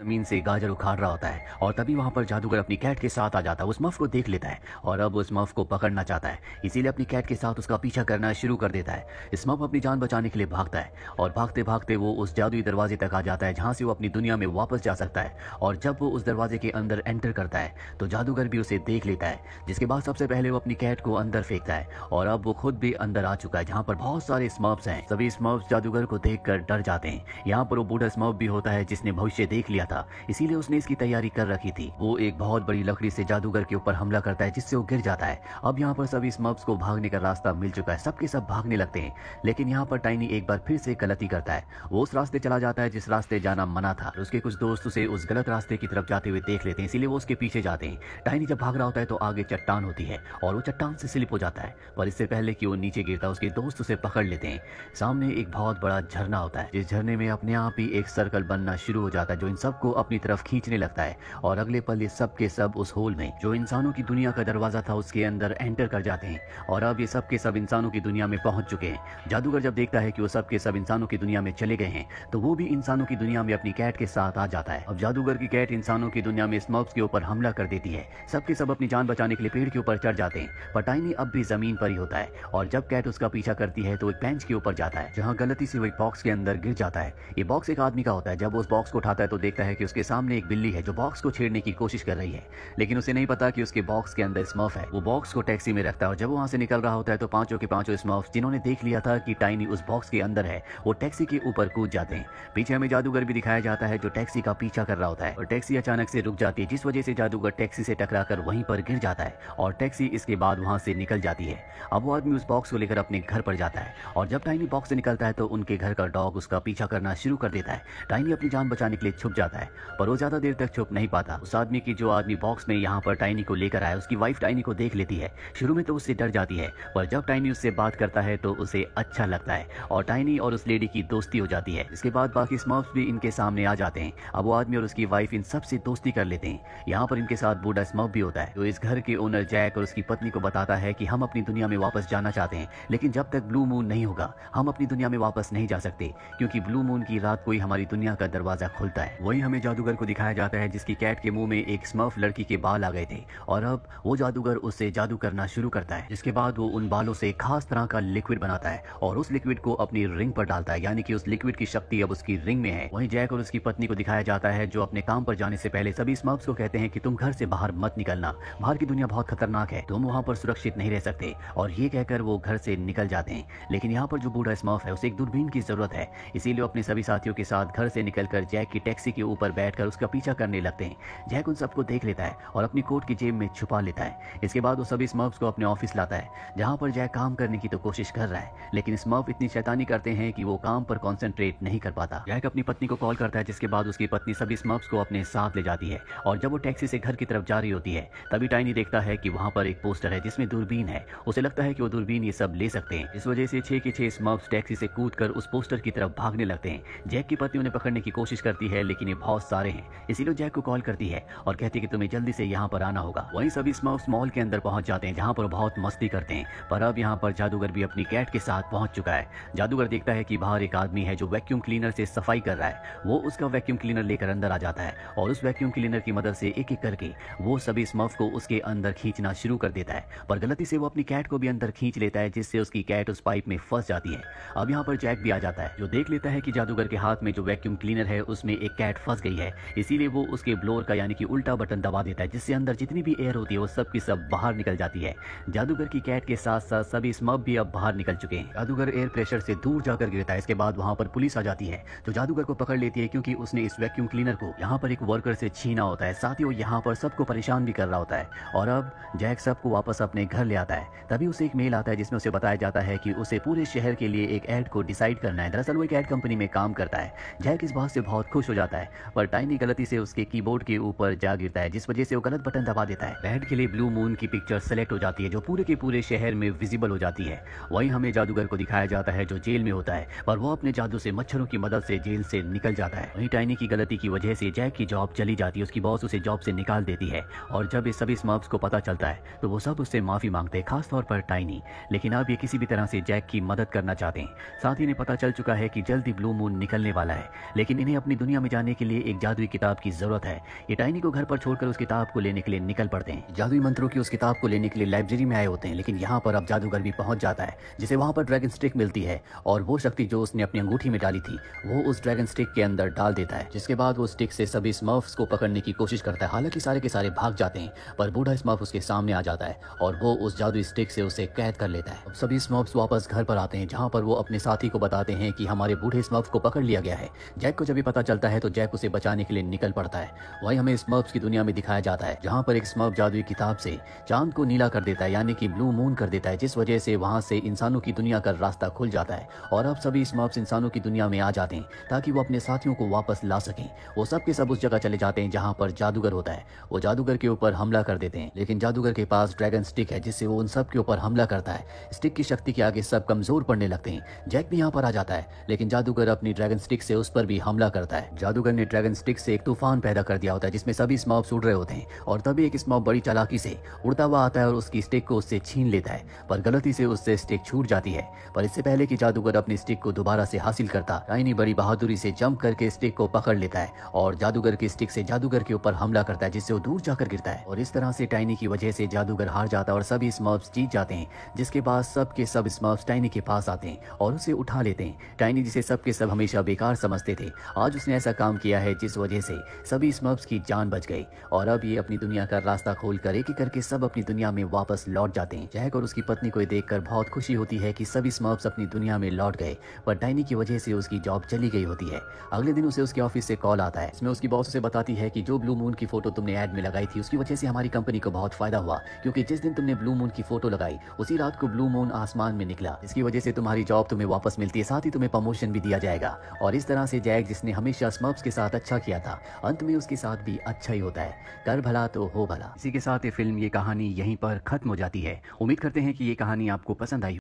जमीन से गाजर उखाड़ रहा होता है और तभी वहां पर जादूगर अपनी कैट के साथ आ जाता है उस मफ को देख लेता है और अब उस मफ को पकड़ना चाहता है इसीलिए अपनी कैट के साथ उसका पीछा करना शुरू कर देता है इस मफ अपनी जान बचाने के लिए भागता है और भागते भागते वो उस जादुई दरवाजे तक आ जाता है जहाँ से वो अपनी दुनिया में वापस जा सकता है और जब वो उस दरवाजे के अंदर एंटर करता है तो जादूगर भी उसे देख लेता है जिसके बाद सबसे पहले वो अपनी कैट को अंदर फेंकता है और अब वो खुद भी अंदर आ चुका है जहाँ पर बहुत सारे स्मर्फ्स हैं सभी स्मर्फ्स जादूगर को देख डर जाते हैं यहाँ पर वो बूढ़ा स्मर्फ भी होता है जिसने भविष्य देख लिया था इसीलिए उसने इसकी तैयारी कर रखी थी वो एक बहुत बड़ी लकड़ी से जादूगर के ऊपर हमला करता है जिससे वो गिर जाता है अब यहाँ पर सभी स्मब्स को भागने का रास्ता मिल चुका है सबके सब भागने लगते हैं लेकिन यहाँ पर टाइनी एक बार फिर से गलती करता है वो उस रास्ते चला जाता है जिस रास्ते जाना मना था उसके कुछ दोस्त उसे उस गलत रास्ते की तरफ जाते हुए देख लेते हैं इसीलिए वो उसके पीछे जाते हैं टाइनी जब भाग रहा होता है तो आगे चट्टान होती है और वो चट्टान से स्लिप हो जाता है पर इससे पहले कि वो नीचे गिरता है उसके दोस्त उसे पकड़ लेते हैं सामने एक बहुत बड़ा झरना होता है जिस झरने में अपने आप ही एक सर्कल बनना शुरू हो जाता है जो इन सब सबको अपनी तरफ खींचने लगता है और अगले पल ये सब के सब उस होल में जो इंसानों की दुनिया का दरवाजा था उसके अंदर एंटर कर जाते हैं और अब ये सब के सब इंसानों की दुनिया में पहुंच चुके हैं जादूगर जब देखता है कि वो सब के सब इंसानों की दुनिया में चले गए हैं तो वो भी इंसानों की दुनिया में अपनी कैट के साथ आ जाता है अब जादूगर की कैट इंसानों की दुनिया में स्मॉक्स के ऊपर हमला कर देती है सबके सब अपनी जान बचाने के लिए पेड़ के ऊपर चढ़ जाते हैं पर टाइनी अब भी जमीन पर ही होता है और जब कैट उसका पीछा करती है तो एक बेंच के ऊपर जाता है जहाँ गलती से वो एक बॉक्स के अंदर गिर जाता है ये बॉक्स एक आदमी का होता है जब उस बॉक्स को उठाता है तो देखता देखता है कि उसके सामने एक बिल्ली है जो बॉक्स को छेड़ने की कोशिश कर रही है लेकिन उसे नहीं पता कि उसके बॉक्स के अंदर स्मर्फ है वो बॉक्स को टैक्सी में रखता है और जब वहां से निकल रहा होता है तो पांचों के पांचों स्मर्फ जिन्होंने देख लिया था कि टाइनी उस बॉक्स के अंदर है वो टैक्सी के ऊपर कूद जाते हैं पीछे हमें जादूगर भी दिखाया जाता है जो टैक्सी का पीछा कर रहा होता है और टैक्सी अचानक से रुक जाती है जिस वजह से जादूगर टैक्सी से टकरा वहीं पर गिर जाता है और टैक्सी इसके बाद वहां से निकल जाती है अब वो आदमी उस बॉक्स को लेकर अपने घर पर जाता है और जब टाइनी बॉक्स से निकलता है तो उनके घर का डॉग उसका पीछा करना शुरू कर देता है टाइनी अपनी जान बचाने के लिए छुप जाता जाता है पर वो ज्यादा देर तक छुप नहीं पाता उस आदमी की जो आदमी बॉक्स में यहाँ पर टाइनी को लेकर आया उसकी वाइफ टाइनी को देख लेती है शुरू में तो उससे डर जाती है पर जब टाइनी उससे बात करता है तो उसे अच्छा लगता है और टाइनी और उस लेडी की दोस्ती हो जाती है इसके बाद बाकी स्मॉप्स भी इनके सामने आ जाते हैं अब वो आदमी और उसकी वाइफ इन सबसे दोस्ती कर लेते हैं यहाँ पर इनके साथ बूढ़ा स्मॉप भी होता है जो इस घर के ओनर जैक और उसकी पत्नी को बताता है की हम अपनी दुनिया में वापस जाना चाहते हैं लेकिन जब तक ब्लू मून नहीं होगा हम अपनी दुनिया में वापस नहीं जा सकते क्योंकि ब्लू मून की रात को ही हमारी दुनिया का दरवाजा खुलता है वही वही हमें जादूगर को दिखाया जाता है जिसकी कैट के मुंह में एक स्मर्फ लड़की के बाल आ गए थे और अब वो जादूगर उससे जादू करना शुरू करता है जिसके बाद वो उन बालों से खास तरह का लिक्विड बनाता है और उस लिक्विड को अपनी रिंग पर डालता है यानी कि उस लिक्विड की शक्ति अब उसकी रिंग में है वही जैक और उसकी पत्नी को दिखाया जाता है जो अपने काम पर जाने से पहले सभी स्मर्फ को कहते हैं की तुम घर से बाहर मत निकलना बाहर की दुनिया बहुत खतरनाक है तुम वहाँ पर सुरक्षित नहीं रह सकते और ये कहकर वो घर से निकल जाते हैं लेकिन यहाँ पर जो बूढ़ा स्मर्फ है उसे एक दूरबीन की जरूरत है इसीलिए अपने सभी साथियों के साथ घर से निकल जैक की टैक्सी के ऊपर बैठकर उसका पीछा करने लगते हैं जैक उन सबको देख लेता है और अपनी कोट की जेब में छुपा लेता है इसके बाद वो सभी स्मर्फ्स को अपने ऑफिस लाता है जहाँ पर जैक काम करने की तो कोशिश कर रहा है लेकिन स्मर्फ इतनी शैतानी करते हैं कि वो काम पर कॉन्सेंट्रेट नहीं कर पाता जैक अपनी पत्नी को कॉल करता है जिसके बाद उसकी पत्नी सभी स्मर्फ्स को अपने साथ ले जाती है और जब वो टैक्सी से घर की तरफ जा रही होती है तभी टाइनी देखता है कि वहाँ पर एक पोस्टर है जिसमें दूरबीन है उसे लगता है कि वो दूरबीन ये सब ले सकते हैं इस वजह से छह के छह स्मर्फ्स टैक्सी से कूद उस पोस्टर की तरफ भागने लगते हैं जैक की पत्नी उन्हें पकड़ने की कोशिश करती है लेकिन ये बहुत सारे हैं इसीलिए जैक को कॉल करती है और कहती है कि तुम्हें जल्दी से यहाँ पर आना होगा वहीं सभी स्माउस मॉल के अंदर पहुंच जाते हैं जहाँ पर बहुत मस्ती करते हैं पर अब यहाँ पर जादूगर भी अपनी कैट के साथ पहुंच चुका है जादूगर देखता है कि बाहर एक आदमी है जो वैक्यूम क्लीनर से सफाई कर रहा है वो उसका वैक्यूम क्लीनर लेकर अंदर आ जाता है और उस वैक्यूम क्लीनर की मदद से एक एक करके वो सभी स्मफ को उसके अंदर खींचना शुरू कर देता है पर गलती से वो अपनी कैट को भी अंदर खींच लेता है जिससे उसकी कैट उस पाइप में फंस जाती है अब यहाँ पर जैक भी आ जाता है जो देख लेता है कि जादूगर के हाथ में जो वैक्यूम क्लीनर है उसमें एक कैट फंस गई है इसीलिए वो उसके ब्लोअर का यानी कि उल्टा बटन दबा देता है जिससे अंदर जितनी भी एयर होती है वो सब की सब बाहर निकल जाती है जादूगर की कैट के साथ साथ सभी स्मब भी अब बाहर निकल चुके हैं जादूगर एयर प्रेशर से दूर जाकर गिरता है इसके बाद वहाँ पर पुलिस आ जाती है जो जादूगर को पकड़ लेती है क्योंकि उसने इस वैक्यूम क्लीनर को यहाँ पर एक वर्कर से छीना होता है साथ ही वो यहाँ पर सबको परेशान भी कर रहा होता है और अब जैक सबको वापस अपने घर ले आता है तभी उसे एक मेल आता है जिसमें उसे बताया जाता है कि उसे पूरे शहर के लिए एक एड को डिसाइड करना है दरअसल वो एक एड कंपनी में काम करता है जैक इस बात से बहुत खुश हो जाता है पर टाइनी गलती से उसके कीबोर्ड के ऊपर जा गिरता है जिस वजह से वो गलत बटन दबा देता है बैट के लिए ब्लू मून की पिक्चर सेलेक्ट हो जाती है जो पूरे के पूरे शहर में विजिबल हो जाती है वही हमें जादूगर को दिखाया जाता है जो जेल में होता है पर वो अपने जादू से मच्छरों की मदद से जेल से निकल जाता है वही टाइनी की गलती की वजह से जैक की जॉब चली जाती है उसकी बॉस उसे जॉब से निकाल देती है और जब इस सभी स्मर्फ्स को पता चलता है तो वो सब उससे माफी मांगते हैं खासतौर पर टाइनी लेकिन अब ये किसी भी तरह से जैक की मदद करना चाहते हैं साथ ही इन्हें पता चल चुका है कि ही ब्लू मून निकलने वाला है लेकिन इन्हें अपनी दुनिया में जाने के लिए लिए एक जादुई किताब की जरूरत है ये टाइनी को घर पर छोड़कर उस किताब को लेने के लिए निकल पड़ते हैं जादुई मंत्रों की उस किताब को लेने के लिए लाइब्रेरी में आए होते हैं लेकिन यहाँ पर अब जादूगर भी पहुंच जाता है जिसे वहाँ पर ड्रैगन स्टिक मिलती है और वो शक्ति जो उसने अपनी अंगूठी में डाली थी वो उस ड्रैगन स्टिक के अंदर डाल देता है जिसके बाद वो स्टिक से सभी स्मर्फ्स को पकड़ने की कोशिश करता है हालांकि सारे के सारे भाग जाते हैं पर बूढ़ा स्मर्फ उसके सामने आ जाता है और वो उस जादुई स्टिक से उसे कैद कर लेता है सभी स्मर्फ्स वापस घर पर आते हैं जहाँ पर वो अपने साथी को बताते हैं कि हमारे बूढ़े स्मर्फ को पकड़ लिया गया है जैक को जब भी पता चलता है तो जैक जैक उसे बचाने के लिए निकल पड़ता है वही हमें स्मर्ब्स की दुनिया में दिखाया जाता है जहाँ पर एक स्मर्ब जादुई किताब से चांद को नीला कर देता है यानी कि ब्लू मून कर देता है जिस वजह से वहाँ से इंसानों की दुनिया का रास्ता खुल जाता है और अब सभी स्मर्ब्स इंसानों की दुनिया में आ जाते हैं ताकि वो अपने साथियों को वापस ला सके वो सब के सब उस जगह चले जाते हैं जहाँ पर जादूगर होता है वो जादूगर के ऊपर हमला कर देते हैं लेकिन जादूगर के पास ड्रैगन स्टिक है जिससे वो उन सब के ऊपर हमला करता है स्टिक की शक्ति के आगे सब कमजोर पड़ने लगते हैं जैक भी यहाँ पर आ जाता है लेकिन जादूगर अपनी ड्रैगन स्टिक से उस पर भी हमला करता है जादूगर ने ड्रैगन स्टिक से एक तूफान पैदा कर दिया होता है जिसमें सभी स्मॉप उड़ रहे होते हैं और तभी एक स्मॉप बड़ी चालाकी से उड़ता हुआ आता है और उसकी स्टिक को उससे छीन लेता है पर गलती से उससे स्टिक छूट जाती है पर इससे पहले कि जादूगर अपनी स्टिक को दोबारा से हासिल करता राइनी बड़ी बहादुरी से जंप करके स्टिक को पकड़ लेता है और जादूगर की स्टिक से जादूगर के ऊपर हमला करता है जिससे वो दूर जाकर गिरता है और इस तरह से टाइनी की वजह से जादूगर हार जाता है और सभी स्मर्ब्स जीत जाते हैं जिसके बाद सबके सब स्मर्ब्स टाइनी के पास आते हैं और उसे उठा लेते हैं टाइनी जिसे सबके सब हमेशा बेकार समझते थे आज उसने ऐसा काम किया किया है जिस वजह से सभी स्मब्स की जान बच गई और अब ये अपनी दुनिया का रास्ता खोल कर एक एक करके सब अपनी दुनिया में वापस लौट जाते हैं जैक और उसकी पत्नी को देखकर बहुत खुशी होती है की सभी स्मब्स अपनी दुनिया में लौट गए पर डाइनी की वजह से उसकी जॉब चली गई होती है अगले दिन उसे उसके ऑफिस से कॉल आता है इसमें उसकी बॉस उसे बताती है कि जो ब्लू मून की फोटो तुमने एड में लगाई थी उसकी वजह से हमारी कंपनी को बहुत फायदा हुआ क्योंकि जिस दिन तुमने ब्लू मून की फोटो लगाई उसी रात को ब्लू मून आसमान में निकला इसकी वजह से तुम्हारी जॉब तुम्हें वापस मिलती है साथ ही तुम्हें प्रमोशन भी दिया जाएगा और इस तरह से जैक जिसने हमेशा स्मब्स के साथ साथ अच्छा किया था अंत में उसके साथ भी अच्छा ही होता है कर भला तो हो भला इसी के साथ ये फिल्म ये कहानी यहीं पर खत्म हो जाती है उम्मीद करते हैं कि ये कहानी आपको पसंद आई